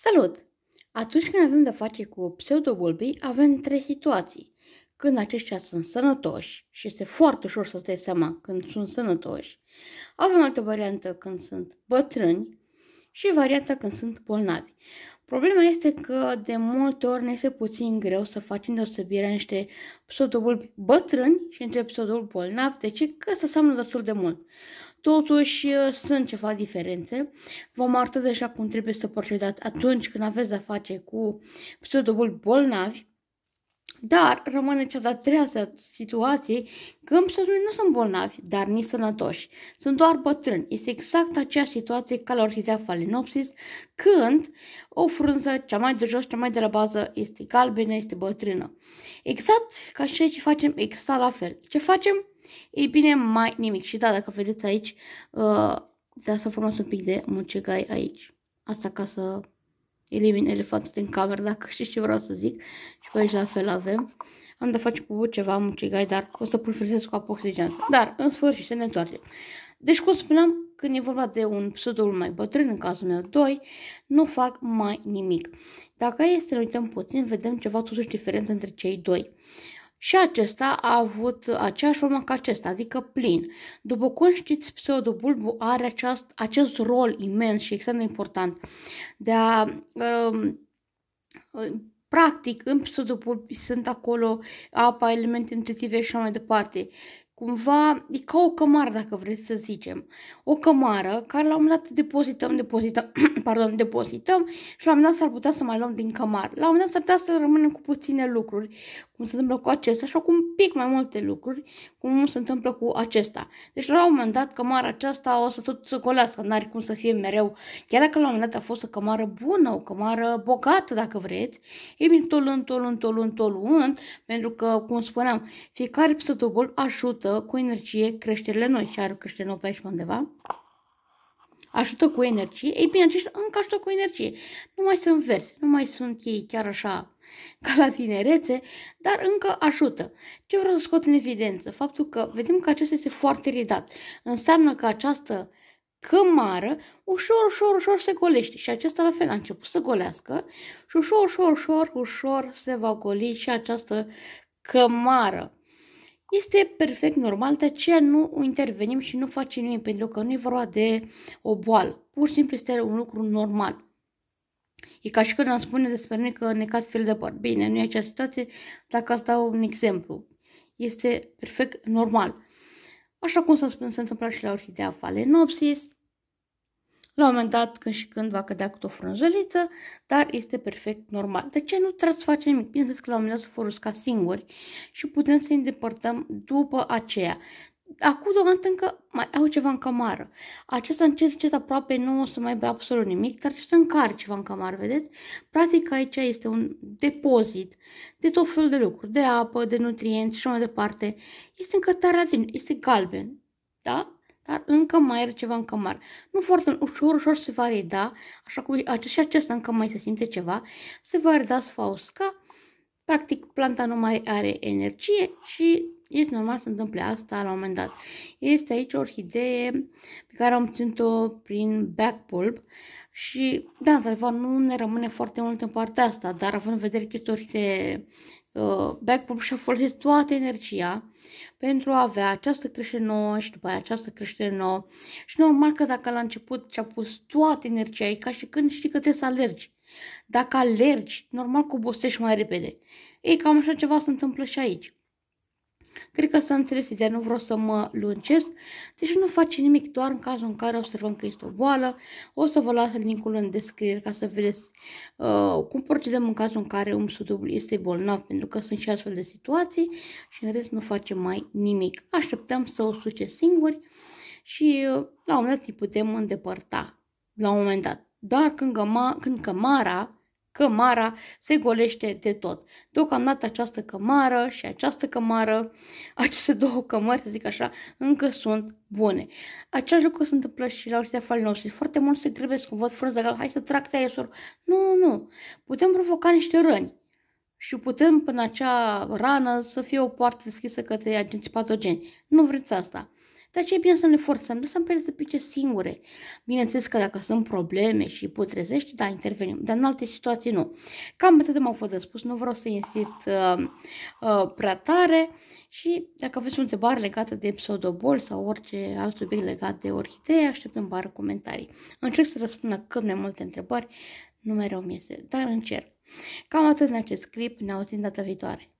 Salut! Atunci când avem de face cu pseudobulbii, avem trei situații. Când aceștia sunt sănătoși și este foarte ușor să-ți dai seama când sunt sănătoși, avem altă variantă când sunt bătrâni și varianta când sunt bolnavi. Problema este că de multe ori ne este puțin greu să facem deosebirea niște pseudobulbi bătrâni și între pseudobulbi bolnavi. De ce? Că se seamănă destul de mult. Totuși uh, sunt ceva diferențe. Vă arăt deja cum trebuie să procedați atunci când aveți de-a face cu pseudobul bolnavi dar rămâne cea de-a treia situație când împsătorii nu sunt bolnavi, dar nici sănătoși. Sunt doar bătrâni. Este exact aceeași situație ca la orhidea phalaenopsis, când o frunză, cea mai de jos, cea mai de la bază, este galbenă, este bătrână. Exact ca și ce facem, exact la fel. Ce facem? Ei bine, mai nimic. Și da, dacă vedeți aici, uh, de să frumos un pic de mucegai aici. Asta ca să Elimin elefantul din cameră, dacă știți ce vreau să zic. Și pe aici la fel avem. Am de face cu ceva mucigai, dar o să pulverizez cu apă oxigenată. Dar, în sfârșit, se ne întoarce. Deci, cum spuneam, când e vorba de un pseudol mai bătrân, în cazul meu 2, nu fac mai nimic. Dacă este să ne uităm puțin, vedem ceva totuși diferență între cei doi. Și acesta a avut aceeași formă ca acesta, adică plin. După cum știți, pseudobulbul are aceast, acest rol imens și extrem de important de a... Um, uh, practic, în pseudobulb sunt acolo apa, elemente nutritive și așa mai departe cumva e ca o cămară, dacă vreți să zicem. O cămară care la un moment dat depozităm, depozităm, pardon, depozităm și la un moment dat s-ar putea să mai luăm din cămară. La un moment dat s-ar putea să rămânem cu puține lucruri, cum se întâmplă cu acesta, și cu un pic mai multe lucruri, cum se întâmplă cu acesta. Deci la un moment dat cămara aceasta o să tot să golească, n-are cum să fie mereu. Chiar dacă la un moment dat a fost o cămară bună, o cămară bogată, dacă vreți, e bine, tolând, tolând, tolând, tolând, pentru că, cum spuneam, fiecare pistotobol ajută ajută cu energie creșterile noi și are creștere nou pe aici pe undeva. Ajută cu energie. Ei bine, aceștia încă ajută cu energie. Nu mai sunt verzi, nu mai sunt ei chiar așa ca la tinerețe, dar încă ajută. Ce vreau să scot în evidență? Faptul că vedem că acesta este foarte ridat. Înseamnă că această cămară ușor, ușor, ușor se golește și acesta la fel a început să golească și ușor, ușor, ușor, ușor se va goli și această cămară. Este perfect normal, de aceea nu intervenim și nu facem nimic, pentru că nu e vorba de o boală. Pur și simplu este un lucru normal. E ca și când am spune despre noi că ne cad fel de păr. Bine, nu e acea situație, dacă ați dau un exemplu. Este perfect normal. Așa cum s-a spus, se întâmplă și la orhidea Phalaenopsis, la un moment dat, când și când va cădea cu o frunzăliță, dar este perfect normal. De ce nu trebuie să facem nimic? Bineînțeles că la un moment dat se vor usca singuri și putem să îi îndepărtăm după aceea. Acum deocamdată încă mai au ceva în camară. Acesta încet, încet aproape nu o să mai bea absolut nimic, dar acesta încarce ceva în camară, vedeți? Practic aici este un depozit de tot felul de lucruri, de apă, de nutrienți și mai departe. Este încă tare este galben, da? dar încă mai are ceva în cămar. Nu foarte ușor, ușor se va reda, așa cum acest și acesta încă mai se simte ceva, se va reda, se va usca, practic planta nu mai are energie și este normal să întâmple asta la un moment dat. Este aici o orhidee pe care am obținut o prin back bulb și, da, într nu ne rămâne foarte mult în partea asta, dar având în vedere că este o orhidee Uh, backpump și-a folosit toată energia pentru a avea această creștere nouă și după aia această creștere nouă. Și normal că dacă la început și-a pus toată energia, e ca și când știi că trebuie să alergi. Dacă alergi, normal că obosești mai repede. Ei, cam așa ceva se întâmplă și aici. Cred că s-a înțeles ideea, nu vreau să mă lungesc, deci nu face nimic, doar în cazul în care observăm că este o boală. O să vă las linkul în descriere ca să vedeți uh, cum procedăm în cazul în care un sudublu este bolnav, pentru că sunt și astfel de situații și în rest nu facem mai nimic. Așteptăm să o suce singuri și uh, la un moment dat îi putem îndepărta, la un moment dat. Dar când, găma, când cămara cămara se golește de tot. Deocamdată această cămară și această cămară, aceste două cămări, să zic așa, încă sunt bune. Același lucru se întâmplă și la urtea nostru. Foarte mult se grăbesc cum văd frunza gal, hai să trag Nu, Nu, nu, putem provoca niște răni și putem până acea rană să fie o poartă deschisă către agenții patogeni. Nu vreți asta. De aceea e bine să ne forțăm, lăsăm pe ele să pice singure. Bineînțeles că dacă sunt probleme și putrezești, da, intervenim, dar în alte situații nu. Cam atât m-au fost de spus, nu vreau să insist uh, uh, prea tare și dacă aveți o întrebare legată de pseudobol sau orice alt subiect legat de orhidee, așteptăm bară comentarii. Încerc să răspund la cât mai multe întrebări, nu mereu mi este, dar încerc. Cam atât în acest clip, ne auzim data viitoare.